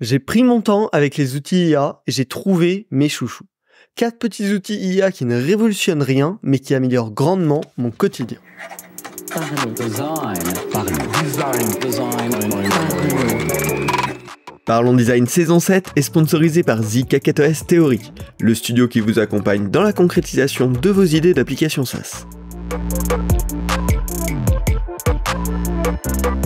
J'ai pris mon temps avec les outils IA et j'ai trouvé mes chouchous. Quatre petits outils IA qui ne révolutionnent rien, mais qui améliorent grandement mon quotidien. Parlons design. saison 7 est sponsorisé par The s Theory, le studio qui vous accompagne dans la concrétisation de vos idées d'application SaaS.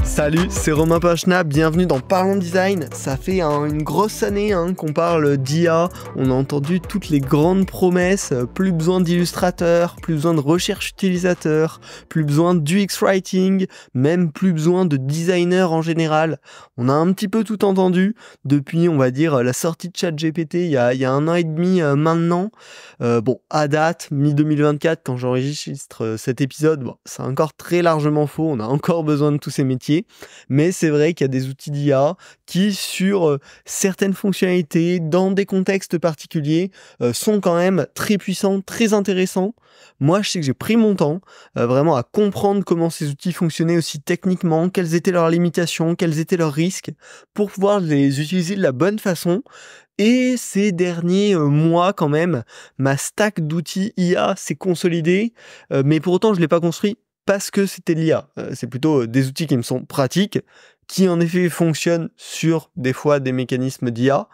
Salut, c'est Romain Pochna, bienvenue dans Parlons Design. Ça fait une grosse année hein, qu'on parle d'IA, on a entendu toutes les grandes promesses, euh, plus besoin d'illustrateurs, plus besoin de recherche utilisateur, plus besoin d'UX writing, même plus besoin de designers en général. On a un petit peu tout entendu depuis, on va dire, la sortie de ChatGPT il y a, y un an et demi euh, maintenant. Euh, bon, à date, mi-2024, quand j'enregistre cet épisode, bon, c'est encore très largement faux, on a encore besoin de tous ces métiers mais c'est vrai qu'il y a des outils d'IA qui, sur euh, certaines fonctionnalités, dans des contextes particuliers, euh, sont quand même très puissants, très intéressants. Moi, je sais que j'ai pris mon temps euh, vraiment à comprendre comment ces outils fonctionnaient aussi techniquement, quelles étaient leurs limitations, quels étaient leurs risques, pour pouvoir les utiliser de la bonne façon. Et ces derniers mois, quand même, ma stack d'outils IA s'est consolidée, mais pour autant, je ne l'ai pas construit parce que c'était l'IA. Euh, c'est plutôt euh, des outils qui me sont pratiques, qui en effet fonctionnent sur des fois des mécanismes d'IA.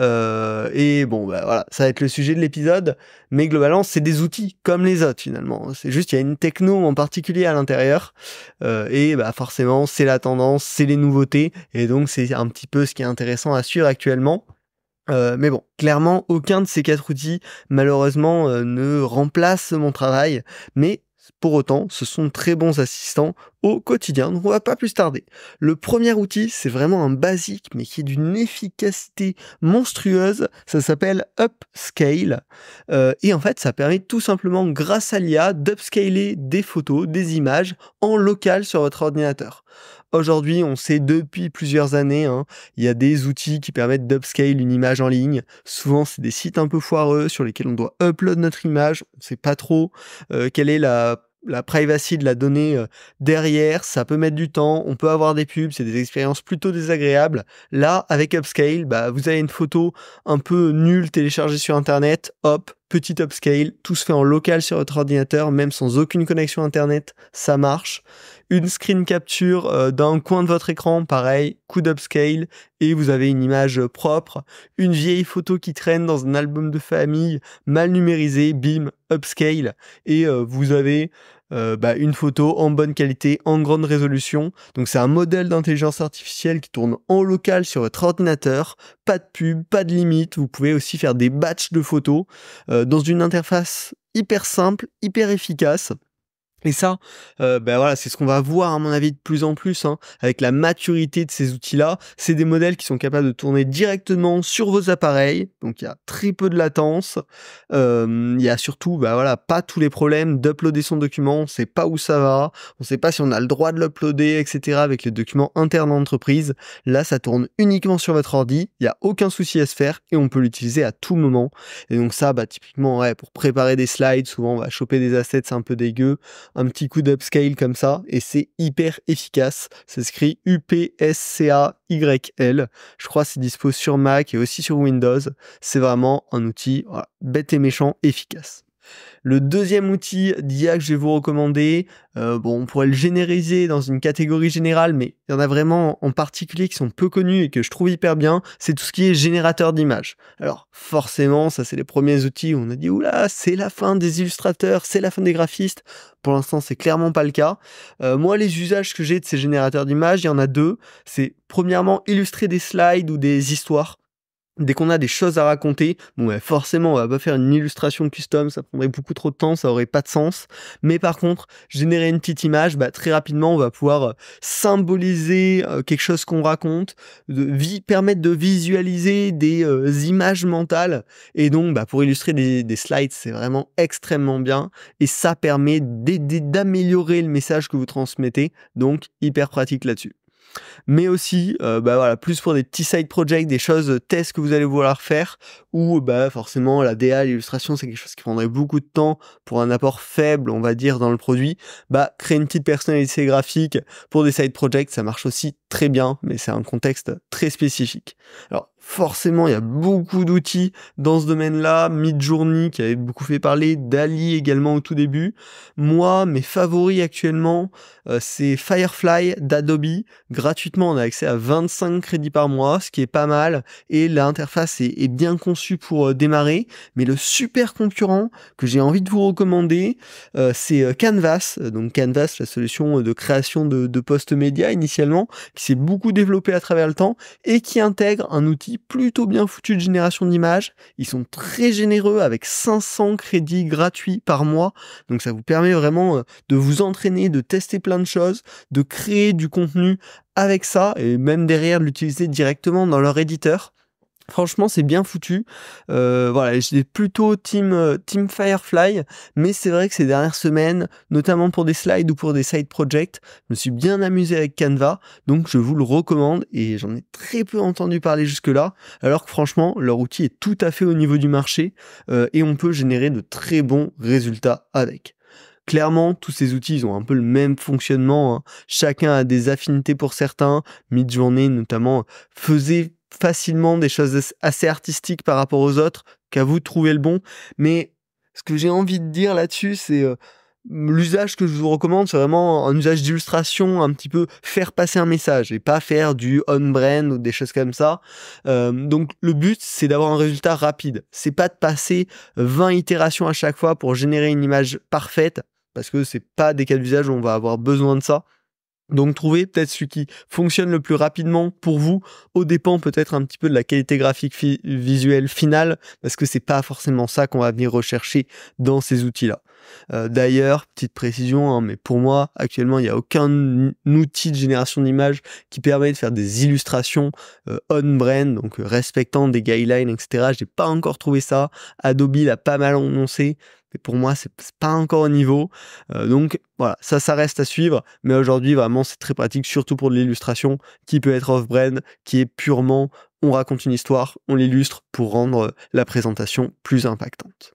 Euh, et bon, bah, voilà, ça va être le sujet de l'épisode. Mais globalement, c'est des outils comme les autres finalement. C'est juste il y a une techno en particulier à l'intérieur. et bah, forcément, c'est la tendance, c'est les nouveautés. Et donc, c'est un petit peu ce qui est intéressant à suivre actuellement. mais bon, clairement, aucun de ces quatre outils, malheureusement, ne remplace mon travail, mais pour autant, ce sont de très bons assistants au quotidien. Donc on va pas plus tarder. Le premier outil, c'est vraiment un basique, mais qui est d'une efficacité monstrueuse. Ça s'appelle Upscale. Euh, et en fait, ça permet tout simplement, grâce à l'IA, d'upscaler des photos, des images en local sur votre ordinateur. Aujourd'hui, on sait depuis plusieurs années, hein, il y a des outils qui permettent d'upscale une image en ligne. Souvent, c'est des sites un peu foireux sur lesquels on doit upload notre image. On ne sait pas trop euh, quelle est la la privacy de la donnée euh, derrière, ça peut mettre du temps, on peut avoir des pubs, c'est des expériences plutôt désagréables. Là, avec Upscale, bah, vous avez une photo un peu nulle téléchargée sur Internet, hop, petit upscale, tout se fait en local sur votre ordinateur, même sans aucune connexion internet, ça marche. Une screen capture euh, d'un coin de votre écran, pareil, coup d'upscale, et vous avez une image euh, propre. Une vieille photo qui traîne dans un album de famille, mal numérisé, bim, upscale, et euh, vous avez euh, bah, une photo en bonne qualité, en grande résolution. Donc c'est un modèle d'intelligence artificielle qui tourne en local sur votre ordinateur. Pas de pub, pas de limite. Vous pouvez aussi faire des batchs de photos euh, dans une interface hyper simple, hyper efficace. Et ça, ben voilà, c'est ce qu'on va voir à mon avis de plus en plus hein, avec la maturité de ces outils-là. C'est des modèles qui sont capables de tourner directement sur vos appareils, donc il y a très peu de latence. Euh, il y a surtout, ben voilà, pas tous les problèmes d'uploader son document. On ne sait pas où ça va, on ne sait pas si on a le droit de l'uploader, etc. Avec les documents internes d'entreprise. là, ça tourne uniquement sur votre ordi. Il n'y a aucun souci à se faire et on peut l'utiliser à tout moment. Et donc ça, bah typiquement, ouais, pour préparer des slides, souvent on va choper des assets C'est un peu dégueu un petit coup d'upscale comme ça, et c'est hyper efficace. C'est écrit UPSCAYL. Je crois que c'est dispo sur Mac et aussi sur Windows. C'est vraiment un outil bête et méchant efficace. Le deuxième outil d'IA que je vais vous recommander, euh, bon, on pourrait le génériser dans une catégorie générale, mais il y en a vraiment en particulier qui sont peu connus et que je trouve hyper bien, c'est tout ce qui est générateur d'images. Alors forcément, ça c'est les premiers outils où on a dit, oula, c'est la fin des illustrateurs, c'est la fin des graphistes. Pour l'instant, c'est clairement pas le cas. Euh, moi, les usages que j'ai de ces générateurs d'images, il y en a deux. C'est premièrement illustrer des slides ou des histoires. Dès qu'on a des choses à raconter, forcément, on va pas faire une illustration custom, ça prendrait beaucoup trop de temps, ça aurait pas de sens. Mais par contre, générer une petite image, bah, très rapidement, on va pouvoir euh, symboliser euh, quelque chose qu'on raconte, permettre de visualiser des euh, images mentales. Et donc, bah, pour illustrer des slides, c'est vraiment extrêmement bien. Et ça permet d'améliorer le message que vous transmettez. Donc, hyper pratique là-dessus mais aussi euh, bah voilà plus pour des petits side projects des choses euh, tests que vous allez vouloir faire ou euh, bah forcément la DA l'illustration c'est quelque chose qui prendrait beaucoup de temps pour un apport faible on va dire dans le produit bah créer une petite personnalité graphique pour des side projects ça marche aussi très bien mais c'est un contexte très spécifique Forcément, il y a beaucoup d'outils dans ce domaine-là. Midjourney qui avait beaucoup fait parler, Dali également au tout début. Moi, mes favoris actuellement, euh, c'est Firefly d'Adobe. Gratuitement, on a accès à 25 crédits par mois, ce qui est pas mal. Et l'interface est, bien conçue pour euh, démarrer. Mais le super concurrent que j'ai envie de vous recommander, euh, c'est Canvas. Donc Canvas, la solution de création de, de post-média initialement, qui s'est beaucoup développée à travers le temps et qui intègre un outil plutôt bien foutu de génération d'images. Ils sont très généreux avec 500 crédits gratuits par mois. Donc ça vous permet vraiment euh, de vous entraîner, de tester plein de choses, de créer du contenu avec ça et même derrière l'utiliser directement dans leur éditeur. Franchement, c'est bien foutu. Euh, voilà, j'étais plutôt team, euh, team Firefly, mais c'est vrai que ces dernières semaines, notamment pour des slides ou pour des side projects, je me suis bien amusé avec Canva, donc je vous le recommande et j'en ai très peu entendu parler jusque-là, alors que franchement, leur outil est tout à fait au niveau du marché euh, et on peut générer de très bons résultats avec. Clairement, tous ces outils ont un peu le même fonctionnement. Hein. Chacun a des affinités pour certains. Midjourney notamment faisait facilement des choses assez artistiques par rapport aux autres, qu'à vous de trouver le bon. Mais ce que j'ai envie de dire là-dessus, c'est euh, l'usage que je vous recommande, c'est vraiment un usage d'illustration, un petit peu faire passer un message et pas faire du on-brand ou des choses comme ça. Euh, donc le but, c'est d'avoir un résultat rapide. C'est pas de passer 20 euh, itérations à chaque fois pour générer une image parfaite, parce que c'est pas des cas d'usage où on va avoir besoin de ça. Donc trouvez peut-être celui qui fonctionne le plus rapidement pour vous, au dépend peut-être un petit peu de la qualité graphique visuelle finale, parce que c'est pas forcément ça qu'on va venir rechercher dans ces outils-là. Euh, d'ailleurs, petite précision, hein, mais pour moi, actuellement, il n'y a aucun outil de génération d'images qui permet de faire des illustrations euh, on-brand, donc euh, respectant des guidelines, etc. n'ai pas encore trouvé ça. Adobe l'a pas mal annoncé, mais pour moi, c'est pas encore au niveau. donc voilà, ça, ça reste à suivre. Mais aujourd'hui, vraiment, c'est très pratique, surtout pour de l'illustration qui peut être off-brand, qui est purement on raconte une histoire, on l'illustre pour rendre la présentation plus impactante.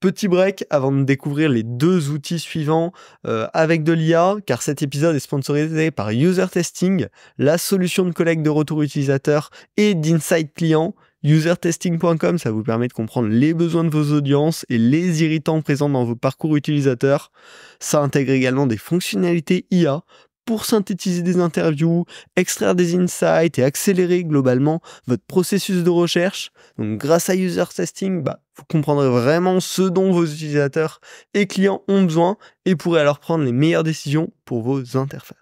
Petit break avant de découvrir les deux outils suivants euh, avec de l'IA, car cet épisode est sponsorisé par User Testing, la solution de collecte de retour utilisateur et d'insight client. Usertesting.com, ça vous permet de comprendre les besoins de vos audiences et les irritants présents dans vos parcours utilisateurs. Ça intègre également des fonctionnalités IA pour synthétiser des interviews, extraire des insights et accélérer globalement votre processus de recherche. Donc grâce à User Testing, bah, vous comprendrez vraiment ce dont vos utilisateurs et clients ont besoin et pourrez alors prendre les meilleures décisions pour vos interfaces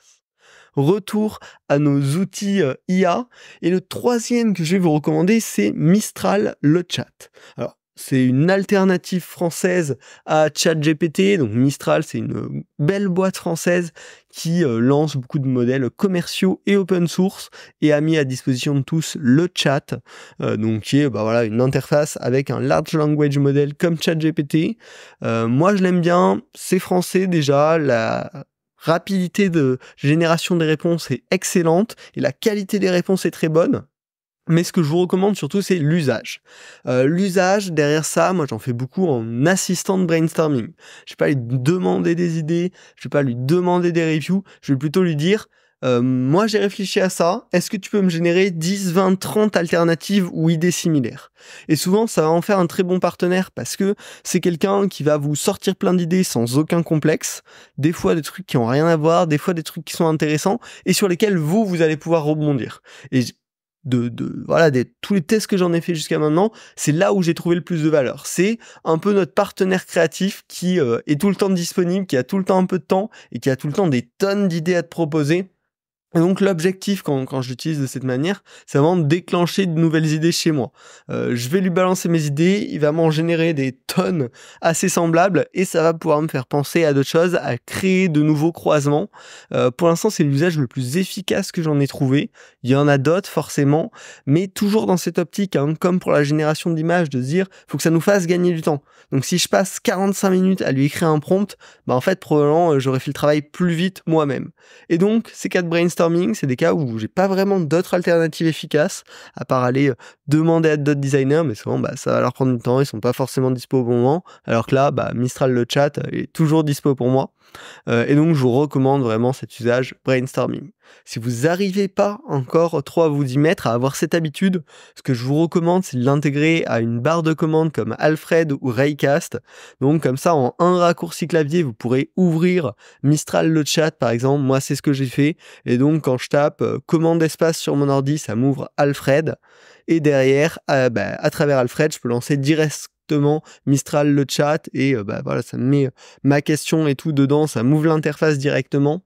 retour à nos outils euh, IA. Et le troisième que je vais vous recommander, c'est Mistral le chat. Alors, c'est une alternative française à ChatGPT. Donc Mistral, c'est une euh, belle boîte française qui euh, lance beaucoup de modèles commerciaux et open source et a mis à disposition de tous le chat, euh, donc qui est bah voilà une interface avec un large language model comme ChatGPT. moi, je l'aime bien. C'est français déjà. La rapidité de génération des réponses est excellente et la qualité des réponses est très bonne. Mais ce que je vous recommande surtout, c'est l'usage. Euh, l'usage, derrière ça, moi j'en fais beaucoup en assistant de brainstorming. Je ne vais pas lui demander des idées, je ne vais pas lui demander des reviews, je vais plutôt lui dire, euh, moi j'ai réfléchi à ça, est-ce que tu peux me générer 10, 20, 30 alternatives ou idées similaires Et souvent ça va en faire un très bon partenaire parce que c'est quelqu'un qui va vous sortir plein d'idées sans aucun complexe, des fois des trucs qui ont rien à voir, des fois des trucs qui sont intéressants et sur lesquels vous, vous allez pouvoir rebondir. Et de, voilà tous les tests que j'en ai fait jusqu'à maintenant, c'est là où j'ai trouvé le plus de valeur. C'est un peu notre partenaire créatif qui euh, est tout le temps disponible, qui a tout le temps un peu de temps et qui a tout le temps des tonnes d'idées à te proposer. Et donc l'objectif quand, quand j'utilise de cette manière, c'est vraiment de déclencher de nouvelles idées chez moi. Euh, je vais lui balancer mes idées, il va m'en générer des tonnes assez semblables et ça va pouvoir me faire penser à d'autres choses, à créer de nouveaux croisements. Euh, pour l'instant, c'est l'usage le plus efficace que j'en ai trouvé. Il y en a d'autres forcément, mais toujours dans cette optique, hein, comme pour la génération d'images, de dire faut que ça nous fasse gagner du temps. Donc si je passe 45 minutes à lui écrire un prompt, bah en fait probablement euh, j'aurais fait le travail plus vite moi-même. Et donc ces quatre brainstorms c'est des cas où j'ai pas vraiment d'autres alternatives efficaces à part aller euh, demander à d'autres designers, mais souvent bah, ça va leur prendre du temps, ils sont pas forcément dispo au bon moment. Alors que là, bah, Mistral le chat euh, est toujours dispo pour moi. Euh, et donc je vous recommande vraiment cet usage brainstorming. Si vous n'arrivez pas encore trop à vous y mettre, à avoir cette habitude, ce que je vous recommande, c'est de l'intégrer à une barre de commande comme Alfred ou Raycast. Donc comme ça, en un raccourci clavier, vous pourrez ouvrir Mistral le chat par exemple. Moi, c'est ce que j'ai fait. Et donc quand je tape euh, commande espace sur mon ordi, ça m'ouvre Alfred. Et derrière, euh, bah, à travers Alfred, je peux lancer directement Mistral le chat et euh, bah, voilà ça me met ma question et tout dedans ça m'ouvre l'interface directement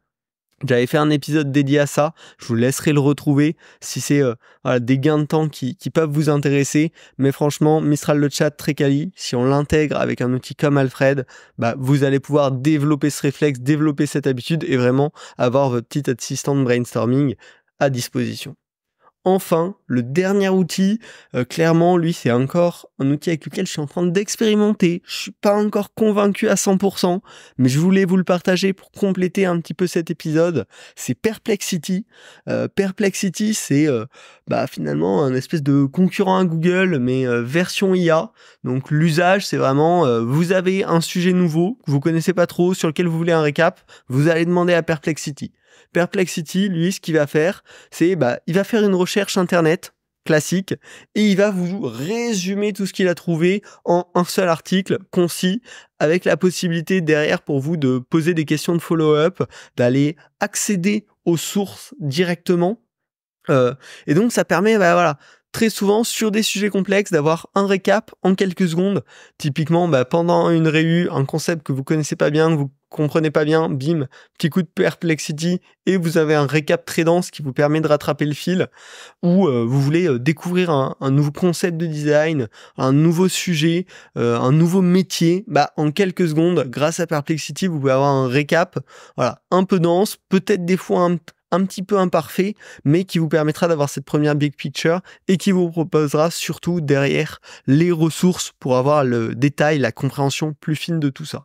j'avais fait un épisode dédié à ça, je vous laisserai le retrouver si c'est euh, des gains de temps qui, peuvent vous intéresser. Mais franchement, Mistral le chat très quali, si on l'intègre avec un outil comme Alfred, bah, vous allez pouvoir développer ce réflexe, développer cette habitude et vraiment avoir votre petite assistante brainstorming à disposition enfin le dernier outil. Euh, clairement, lui, c'est encore un outil avec lequel je suis en train d'expérimenter. Je suis pas encore convaincu à 100%, mais je voulais vous le partager pour compléter un petit peu cet épisode. C'est Perplexity. Euh, Perplexity, c'est euh, bah, finalement un espèce de concurrent à Google, mais version IA. Donc l'usage, c'est vraiment vous avez un sujet nouveau que vous connaissez pas trop, sur lequel vous voulez un récap, vous allez demander à Perplexity. Perplexity, lui, ce qu'il va faire, c'est bah, il va faire une recherche internet classique et il va vous résumer tout ce qu'il a trouvé en un seul article concis avec la possibilité derrière pour vous de poser des questions de follow-up, d'aller accéder aux sources directement. Euh, et donc ça permet, bah, voilà, très souvent sur des sujets complexes d'avoir un récap en quelques secondes. Typiquement, bah, pendant une réu, un concept que vous connaissez pas bien, que vous comprenez pas bien, bim, petit coup de perplexity et vous avez un récap très dense qui vous permet de rattraper le fil ou euh, vous voulez euh, découvrir un, nouveau concept de design, un nouveau sujet, euh, un nouveau métier, bah en quelques secondes, grâce à perplexity, vous pouvez avoir un récap, voilà, un peu dense, peut-être des fois un, un petit peu imparfait, mais qui vous permettra d'avoir cette première big picture et qui vous proposera surtout derrière les ressources pour avoir le détail, la compréhension plus fine de tout ça.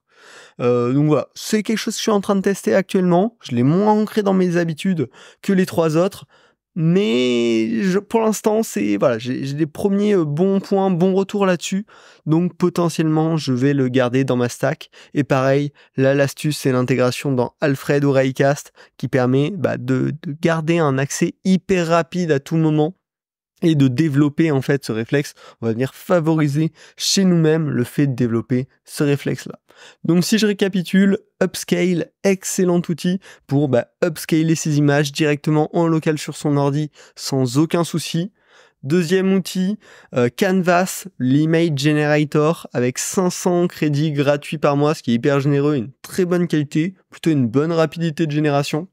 Euh, donc voilà, c'est quelque chose que je suis en train de tester actuellement. Je l'ai moins ancré dans mes habitudes que les trois autres. Mais pour l'instant, c'est voilà, j'ai des premiers euh, bons points, bons retours là-dessus. Donc potentiellement, je vais le garder dans ma stack. Et pareil, là, l'astuce, c'est l'intégration dans Alfred ou Raycast qui permet bah, de, de garder un accès hyper rapide à tout moment et de développer en fait ce réflexe, on va venir favoriser chez nous-mêmes le fait de développer ce réflexe-là. Donc si je récapitule, Upscale, excellent outil pour bah, upscaler ses images directement en local sur son ordi sans aucun souci. Deuxième outil, euh, Canvas, l'image generator avec 500 crédits gratuits par mois, ce qui est hyper généreux, une très bonne qualité, plutôt une bonne rapidité de génération.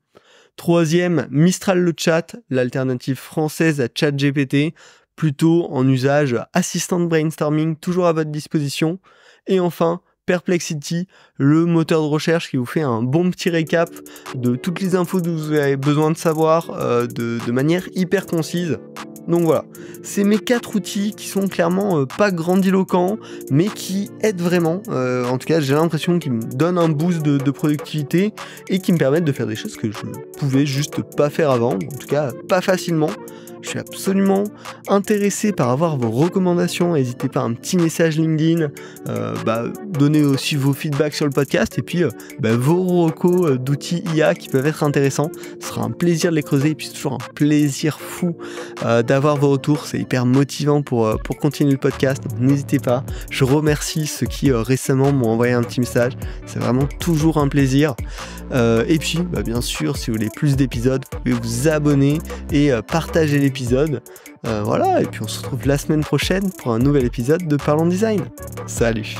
Troisième, Mistral le chat, l'alternative française à ChatGPT, plutôt en usage assistant de brainstorming, toujours à votre disposition. Et enfin, Perplexity, le moteur de recherche qui vous fait un bon petit récap de toutes les infos dont vous avez besoin de savoir euh, de manière hyper concise. Donc voilà, c'est mes quatre outils qui sont clairement euh, pas grandiloquents, mais qui aident vraiment. Euh, en tout cas, j'ai l'impression qu'ils me donnent un boost de, productivité et qui me permettent de faire des choses que je ne pouvais juste pas faire avant, en tout cas pas facilement. Je suis absolument intéressé par avoir vos recommandations. N'hésitez pas à un petit message LinkedIn, euh, bah, donnez aussi vos feedbacks sur le podcast et puis bah, vos recos d'outils IA qui peuvent être intéressants. Ce sera un plaisir de les creuser et puis c'est toujours un plaisir fou d'avoir vos retours, c'est hyper motivant pour, euh, pour continuer le podcast, n'hésitez pas. Je remercie ceux qui euh, récemment m'ont envoyé un petit message, c'est vraiment toujours un plaisir. Euh, et puis, bah, bien sûr, si vous voulez plus d'épisodes, vous pouvez vous abonner et partager l'épisode. voilà, et puis on se retrouve la semaine prochaine pour un nouvel épisode de Parlons Design. Salut